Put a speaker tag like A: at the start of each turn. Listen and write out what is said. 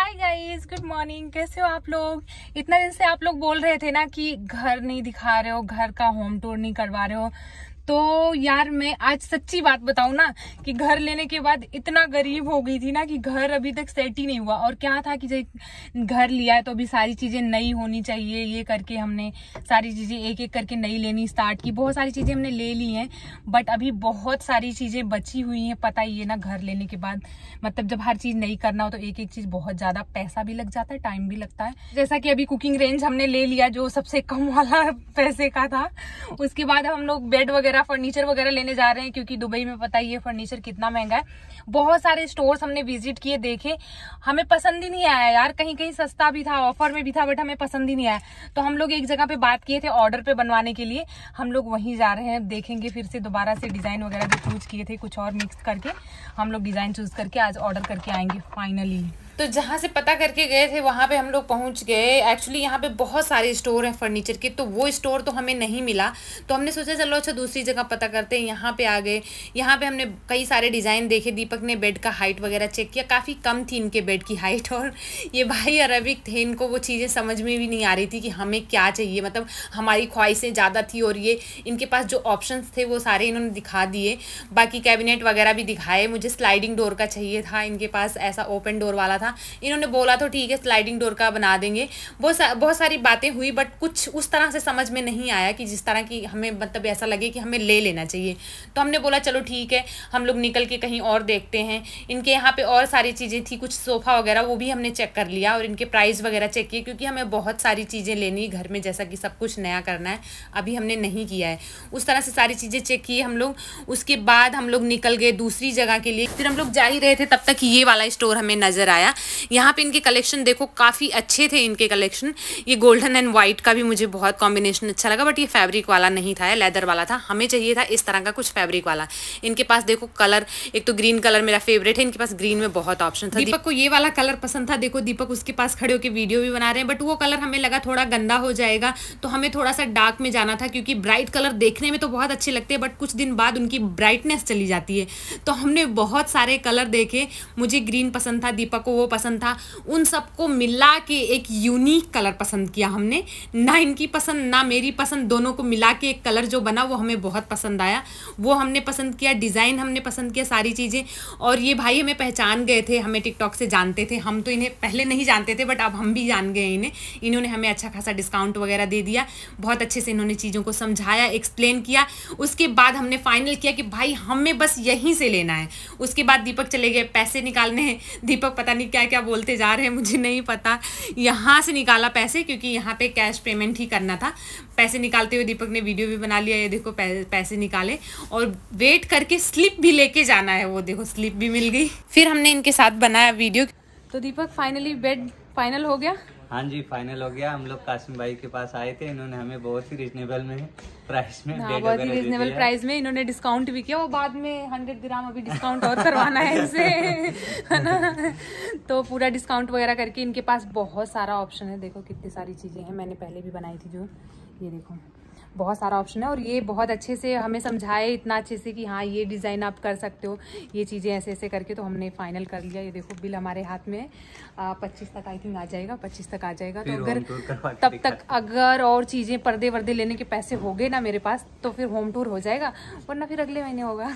A: hi guys good morning कैसे हो आप लोग इतना दिन से आप लोग बोल रहे थे ना कि घर नहीं दिखा रहे हो घर का होम टूर नहीं करवा रहे हो तो यार मैं आज सच्ची बात बताऊ ना कि घर लेने के बाद इतना गरीब हो गई थी ना कि घर अभी तक सेट ही नहीं हुआ और क्या था कि घर लिया है तो अभी सारी चीजें नई होनी चाहिए ये करके हमने सारी चीजें एक एक करके नई लेनी स्टार्ट की बहुत सारी चीजें हमने ले ली हैं बट अभी बहुत सारी चीजें बची हुई हैं पता ही है ना घर लेने के बाद मतलब जब हर चीज नई करना हो तो एक एक चीज बहुत ज्यादा पैसा भी लग जाता है टाइम भी लगता है जैसा कि अभी कुकिंग रेंज हमने ले लिया जो सबसे कम वाला पैसे का था उसके बाद हम लोग बेड वगैरह वगैरह फर्नीचर वगैरह लेने जा रहे हैं क्योंकि दुबई में पता ही है फर्नीचर कितना महंगा है बहुत सारे स्टोर्स हमने विजिट किए देखे हमें पसंद ही नहीं आया यार कहीं कहीं सस्ता भी था ऑफर में भी था बट हमें पसंद ही नहीं आया तो हम लोग एक जगह पे बात किए थे ऑर्डर पे बनवाने के लिए हम लोग वहीं जा रहे हैं देखेंगे फिर से दोबारा से डिजाइन वगैरह भी चूज किए थे कुछ और मिक्स करके हम लोग डिजाइन चूज करके आज ऑर्डर करके आएंगे फाइनली तो जहाँ से पता करके गए थे वहाँ पे हम लोग पहुँच गए एक्चुअली यहाँ पे बहुत सारे स्टोर हैं फर्नीचर के तो वो स्टोर तो हमें नहीं मिला तो हमने सोचा चलो अच्छा दूसरी जगह पता करते हैं यहाँ पे आ गए यहाँ पे हमने कई सारे डिज़ाइन देखे दीपक ने बेड का हाइट वगैरह चेक किया काफ़ी कम थी इनके बेड की हाइट और ये भाई अरबिक थे इनको वो चीज़ें समझ में भी नहीं आ रही थी कि हमें क्या चाहिए मतलब हमारी ख्वाहिशें ज़्यादा थी और ये इनके पास जो ऑप्शन थे वो सारे इन्होंने दिखा दिए बाकी कैबिनेट वगैरह भी दिखाए मुझे स्लाइडिंग डोर का चाहिए था इनके पास ऐसा ओपन डोर वाला था था इन्होंने बोला तो ठीक है स्लाइडिंग डोर का बना देंगे बहुत सा, बहुत सारी बातें हुई बट कुछ उस तरह से समझ में नहीं आया कि जिस तरह की हमें मतलब ऐसा लगे कि हमें ले लेना चाहिए तो हमने बोला चलो ठीक है हम लोग निकल के कहीं और देखते हैं इनके यहाँ पर और सारी चीज़ें थी कुछ सोफ़ा वगैरह वो भी हमने चेक कर लिया और इनके प्राइस वगैरह चेक किए क्योंकि हमें बहुत सारी चीज़ें लेनी घर में जैसा कि सब कुछ नया करना है अभी हमने नहीं किया है उस तरह से सारी चीज़ें चेक की हम लोग उसके बाद हम लोग निकल गए दूसरी जगह के लिए फिर हम लोग जा ही रहे थे तब तक ये वाला स्टोर हमें नज़र आया यहाँ पे इनके कलेक्शन देखो काफ़ी अच्छे थे इनके कलेक्शन ये गोल्डन एंड वाइट का भी मुझे बहुत कॉम्बिनेशन अच्छा लगा बट ये फैब्रिक वाला नहीं था लेदर वाला था हमें चाहिए था इस तरह का कुछ फैब्रिक वाला इनके पास देखो कलर एक तो ग्रीन कलर मेरा फेवरेट है इनके पास ग्रीन में बहुत ऑप्शन था दीपक को ये वाला कलर पसंद था देखो दीपक उसके पास खड़े होकर वीडियो भी बना रहे हैं बट वो कलर हमें लगा थोड़ा गंदा हो जाएगा तो हमें थोड़ा सा डार्क में जाना था क्योंकि ब्राइट कलर देखने में तो बहुत अच्छे लगते हैं बट कुछ दिन बाद उनकी ब्राइटनेस चली जाती है तो हमने बहुत सारे कलर देखे मुझे ग्रीन पसंद था दीपक को वो पसंद था उन सबको मिला के एक यूनिक कलर पसंद किया हमने ना इनकी पसंद ना मेरी पसंद दोनों को मिला के एक कलर जो बना वो हमें बहुत पसंद आया वो हमने पसंद किया डिज़ाइन हमने पसंद किया सारी चीज़ें और ये भाई हमें पहचान गए थे हमें टिकटॉक से जानते थे हम तो इन्हें पहले नहीं जानते थे बट अब हम भी जान गए इन्हें इन्होंने हमें अच्छा खासा डिस्काउंट वगैरह दे दिया बहुत अच्छे से इन्होंने चीज़ों को समझाया एक्सप्लेन किया उसके बाद हमने फाइनल किया कि भाई हमें बस यहीं से लेना है उसके बाद दीपक चले गए पैसे निकालने हैं दीपक पता नहीं क्या क्या क्या बोलते जा रहे हैं मुझे नहीं पता यहाँ से निकाला पैसे क्योंकि यहाँ पे कैश पेमेंट ही करना था पैसे निकालते हुए दीपक ने वीडियो भी बना लिया ये देखो पैसे निकाले और वेट करके स्लिप भी लेके जाना है वो देखो स्लिप भी मिल गई फिर हमने इनके साथ बनाया वीडियो तो दीपक फाइनली बेड फाइनल हो गया हाँ जी फाइनल हो गया हम लोग कासिम भाई के पास आए थे इन्होंने हमें बहुत ही रिजनेबल में प्राइस में हाँ, बहुत ही रिजनेबल प्राइस में इन्होंने डिस्काउंट भी किया वो बाद में हंड्रेड ग्राम अभी डिस्काउंट और करवाना है इनसे है ना तो पूरा डिस्काउंट वगैरह करके इनके पास बहुत सारा ऑप्शन है देखो कितनी सारी चीज़ें हैं मैंने पहले भी बनाई थी जो ये देखो बहुत सारा ऑप्शन है और ये बहुत अच्छे से हमें समझाए इतना अच्छे से कि हाँ ये डिज़ाइन आप कर सकते हो ये चीज़ें ऐसे ऐसे करके तो हमने फाइनल कर लिया ये देखो बिल हमारे हाथ में पच्चीस तक आई थिंक आ जाएगा पच्चीस तक आ जाएगा तो अगर तब तक अगर और चीज़ें पर्दे वर्दे लेने के पैसे हो गए ना मेरे पास तो फिर होम टूर हो जाएगा वरना फिर अगले महीने होगा